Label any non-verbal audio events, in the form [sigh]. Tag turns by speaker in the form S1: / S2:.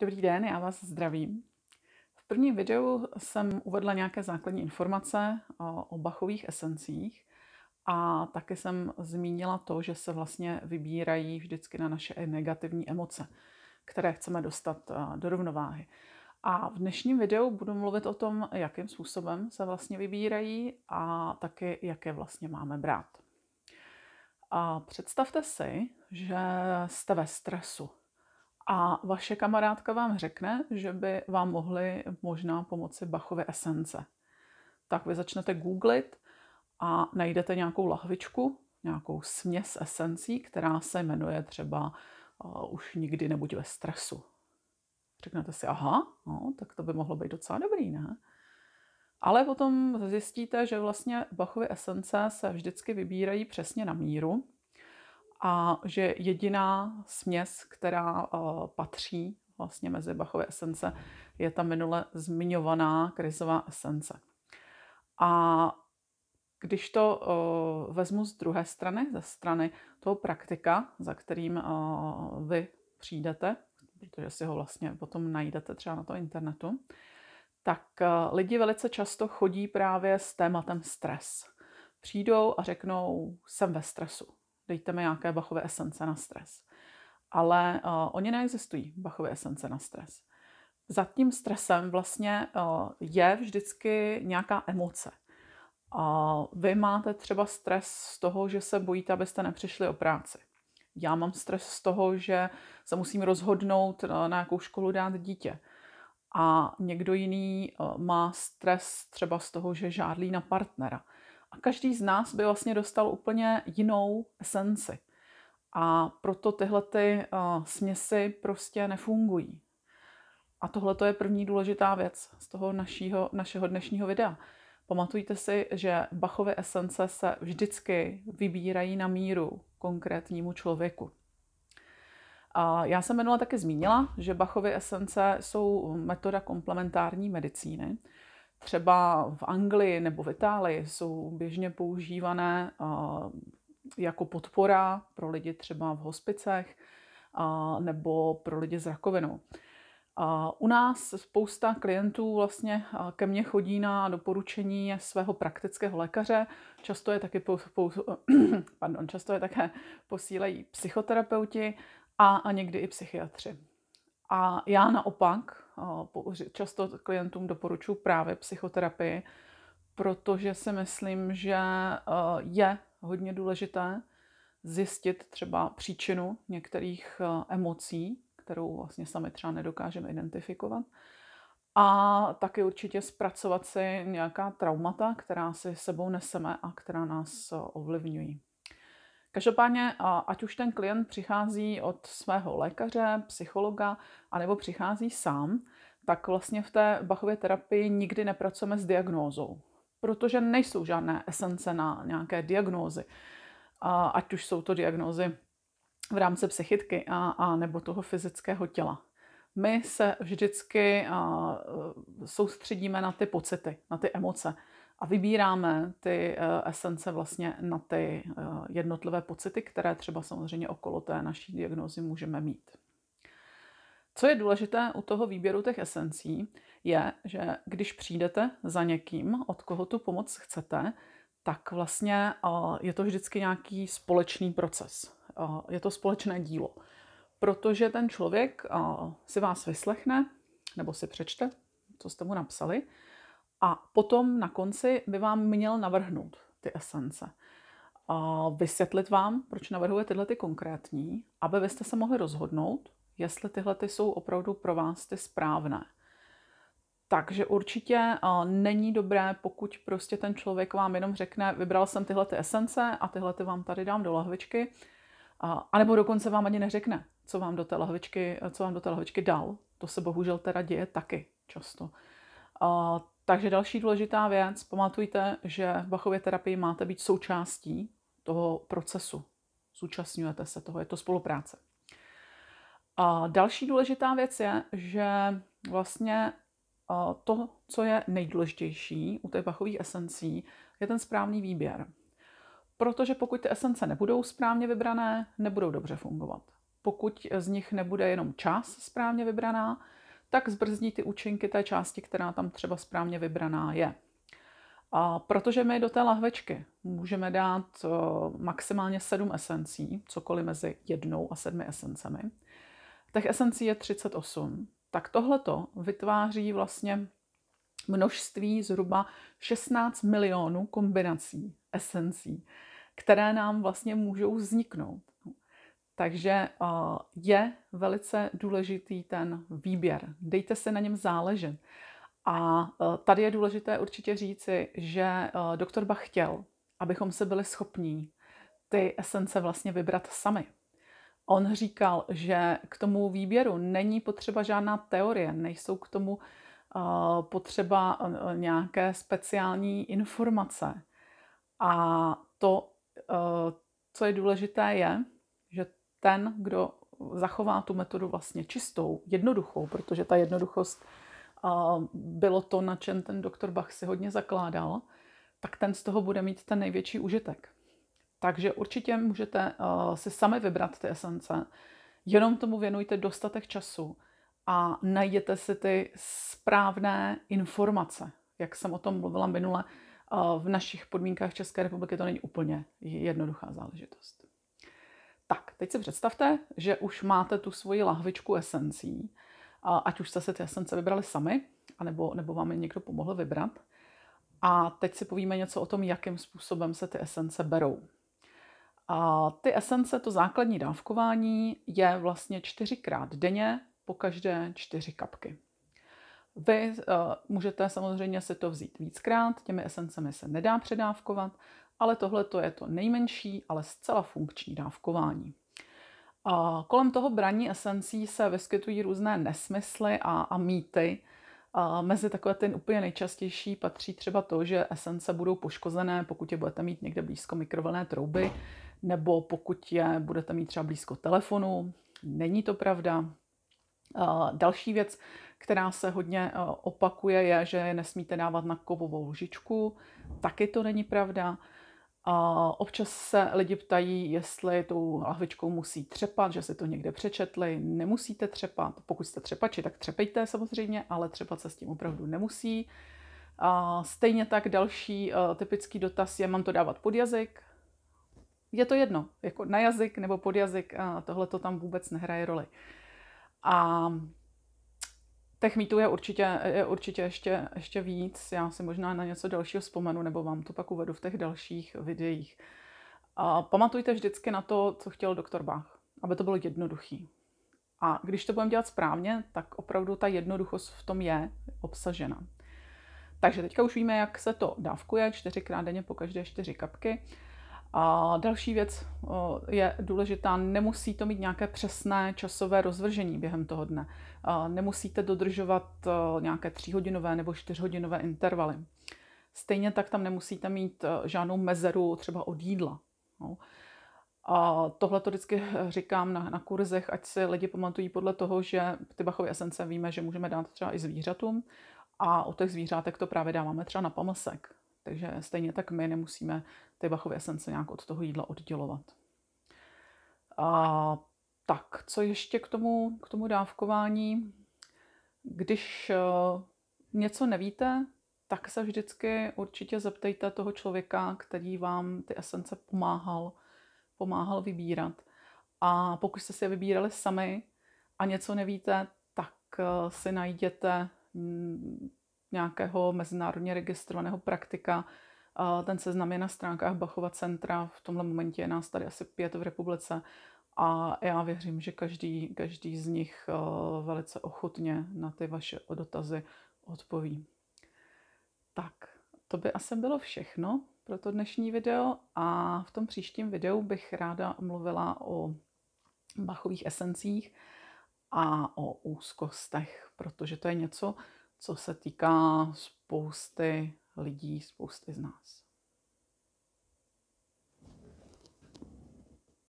S1: Dobrý den, já vás zdravím. V prvním videu jsem uvedla nějaké základní informace o bachových esencích a taky jsem zmínila to, že se vlastně vybírají vždycky na naše negativní emoce, které chceme dostat do rovnováhy. A v dnešním videu budu mluvit o tom, jakým způsobem se vlastně vybírají a taky, jak je vlastně máme brát. A představte si, že jste ve stresu, a vaše kamarádka vám řekne, že by vám mohly možná pomoci Bachovy esence. Tak vy začnete googlit a najdete nějakou lahvičku, nějakou směs esencí, která se jmenuje třeba uh, už nikdy nebuď ve stresu. Řeknete si, aha, no, tak to by mohlo být docela dobrý, ne? Ale potom zjistíte, že vlastně Bachovy esence se vždycky vybírají přesně na míru a že jediná směs, která eh, patří vlastně mezi Bachové esence, je ta minule zmiňovaná krizová esence. A když to eh, vezmu z druhé strany, ze strany toho praktika, za kterým eh, vy přijdete, protože si ho vlastně potom najdete třeba na to internetu, tak lidi velice často chodí právě s tématem stres. Přijdou a řeknou, jsem ve stresu dejte mi nějaké bachové esence na stres. Ale uh, oni neexistují, bachové esence na stres. Za tím stresem vlastně uh, je vždycky nějaká emoce. Uh, vy máte třeba stres z toho, že se bojíte, abyste nepřišli o práci. Já mám stres z toho, že se musím rozhodnout, eh, na jakou školu dát dítě. A někdo jiný má stres třeba z toho, že žádlí na partnera. A každý z nás by vlastně dostal úplně jinou esenci. A proto tyhle ty uh, směsi prostě nefungují. A tohle je první důležitá věc z toho našího, našeho dnešního videa. Pamatujte si, že Bachovy esence se vždycky vybírají na míru konkrétnímu člověku. A já jsem minule taky zmínila, že Bachovy esence jsou metoda komplementární medicíny, Třeba v Anglii nebo v Itálii jsou běžně používané jako podpora pro lidi třeba v hospicech nebo pro lidi s rakovinou. U nás spousta klientů vlastně ke mně chodí na doporučení svého praktického lékaře. Často je taky, po, po, [clears throat] pardon, často je také posílají psychoterapeuti a, a někdy i psychiatři. A já naopak Často klientům doporučuji právě psychoterapii, protože si myslím, že eh, je hodně důležité zjistit třeba příčinu některých eh, emocí, kterou vlastně sami třeba nedokážeme identifikovat. A taky určitě zpracovat si nějaká traumata, která si sebou neseme a která nás eh, ovlivňují. Každopádně, ať už ten klient přichází od svého lékaře, psychologa, anebo přichází sám, tak vlastně v té Bachově terapii nikdy nepracujeme s diagnózou, protože nejsou žádné esence na nějaké diagnózy. Ať už jsou to diagnózy v rámci psychitky a, a nebo toho fyzického těla. My se vždycky a, soustředíme na ty pocity, na ty emoce a vybíráme ty eh, esence vlastně na ty eh, jednotlivé pocity, které třeba samozřejmě okolo té naší diagnózy můžeme mít. Co je důležité u toho výběru těch esencí, je, že když přijdete za někým, od koho tu pomoc chcete, tak vlastně eh, je to vždycky nějaký společný proces. Je to společné dílo. Protože ten člověk si vás vyslechne, nebo si přečte, co jste mu napsali, a potom na konci by vám měl navrhnout ty esence. A vysvětlit vám, proč navrhuje tyhle ty konkrétní, aby vy jste se mohli rozhodnout, jestli tyhle ty jsou opravdu pro vás ty správné. Takže určitě není dobré, pokud prostě ten člověk vám jenom řekne, vybral jsem tyhle ty esence a tyhle ty vám tady dám do lahvičky, a nebo dokonce vám ani neřekne, co vám do té lahvičky, co vám do té lahvičky dal. To se bohužel teda děje taky často. A takže další důležitá věc, pamatujte, že v Bachově terapii máte být součástí toho procesu. Zúčastňujete se toho, je to spolupráce. A další důležitá věc je, že vlastně to, co je nejdůležitější u těch bachových esencí, je ten správný výběr. Protože pokud ty esence nebudou správně vybrané, nebudou dobře fungovat. Pokud z nich nebude jenom čas správně vybraná, tak zbrzdí ty účinky té části, která tam třeba správně vybraná je. A protože my do té lahvečky můžeme dát eh, maximálně sedm esencí, cokoliv mezi jednou a sedmi esencemi, těch esencí je 38, tak tohleto vytváří vlastně množství zhruba 16 milionů kombinací esencí, které nám vlastně můžou vzniknout. Takže eh, je velice důležitý ten výběr. Dejte se na něm záležet. A eh, tady je důležité určitě říci, že eh, doktor Bach chtěl, abychom se byli schopní ty esence vlastně vybrat sami. On říkal, že k tomu výběru není potřeba žádná teorie, nejsou k tomu potřeba nějaké speciální informace. A to, co je důležité, je, ten, kdo zachová tu metodu vlastně čistou, jednoduchou, protože ta jednoduchost bylo to, na čem ten doktor Bach si hodně zakládal, tak ten z toho bude mít ten největší užitek. Takže určitě můžete si sami vybrat ty esence, jenom tomu věnujte dostatek času a najděte si ty správné informace. Jak jsem o tom mluvila minule, v našich podmínkách České republiky to není úplně jednoduchá záležitost. Tak, teď si představte, že už máte tu svoji lahvičku esencí, ať už jste si ty esence vybrali sami, anebo, nebo vám je někdo pomohl vybrat. A teď si povíme něco o tom, jakým způsobem se ty esence berou. A ty esence, to základní dávkování, je vlastně čtyřikrát denně po každé čtyři kapky. Vy uh, můžete samozřejmě si to vzít víckrát, těmi esencemi se nedá předávkovat, ale tohle je to nejmenší, ale zcela funkční dávkování. A kolem toho braní esencí se vyskytují různé nesmysly a, a mýty. A mezi takové ten úplně nejčastější patří třeba to, že esence budou poškozené, pokud je budete mít někde blízko mikrovlné trouby, nebo pokud je budete mít třeba blízko telefonu. Není to pravda. A další věc, která se hodně e, opakuje, je, že je nesmíte dávat na kovovou lžičku. Taky to není pravda. A občas se lidi ptají, jestli tou lahvičkou musí třepat, že si to někde přečetli. Nemusíte třepat. Pokud jste třepači, tak třepejte samozřejmě, ale třepat se s tím opravdu nemusí. A stejně tak další eh, typický dotaz je, mám to dávat pod jazyk? Je to jedno, jako na jazyk nebo pod jazyk, eh, tohle to tam vůbec nehraje roli. A Těch mítů je určitě, je určitě ještě, ještě víc. Já si možná na něco dalšího vzpomenu, nebo vám to pak uvedu v těch dalších videích. A pamatujte vždycky na to, co chtěl doktor Bach, aby to bylo jednoduchý. A když to budeme dělat správně, tak opravdu ta jednoduchost v tom je obsažena. Takže teďka už víme, jak se to dávkuje, čtyřikrát denně po každé čtyři kapky. A další věc je důležitá, nemusí to mít nějaké přesné časové rozvržení během toho dne. Nemusíte dodržovat nějaké tříhodinové nebo čtyřhodinové intervaly. Stejně tak tam nemusíte mít žádnou mezeru třeba od jídla. No. A tohle to vždycky říkám na, na kurzech, ať si lidi pamatují podle toho, že ty bachové esence víme, že můžeme dát třeba i zvířatům a u těch zvířátek to právě dáváme třeba na pamasek. Takže stejně tak my nemusíme ty bachové esence nějak od toho jídla oddělovat. A tak, co ještě k tomu, k tomu dávkování? Když eh, něco nevíte, tak se vždycky určitě zeptejte toho člověka, který vám ty esence pomáhal, pomáhal vybírat. A pokud jste si je vybírali sami a něco nevíte, tak eh, si najděte mm, nějakého mezinárodně registrovaného praktika, ten seznam je na stránkách Bachova centra, v tomhle momentě je nás tady asi pět v republice a já věřím, že každý, každý z nich eh, velice ochotně na ty vaše dotazy odpoví. Tak, to by asi bylo všechno pro to dnešní video a v tom příštím videu bych ráda mluvila o Bachových esencích a o úzkostech, protože to je něco, co se týká spousty lidí, spousty z nás.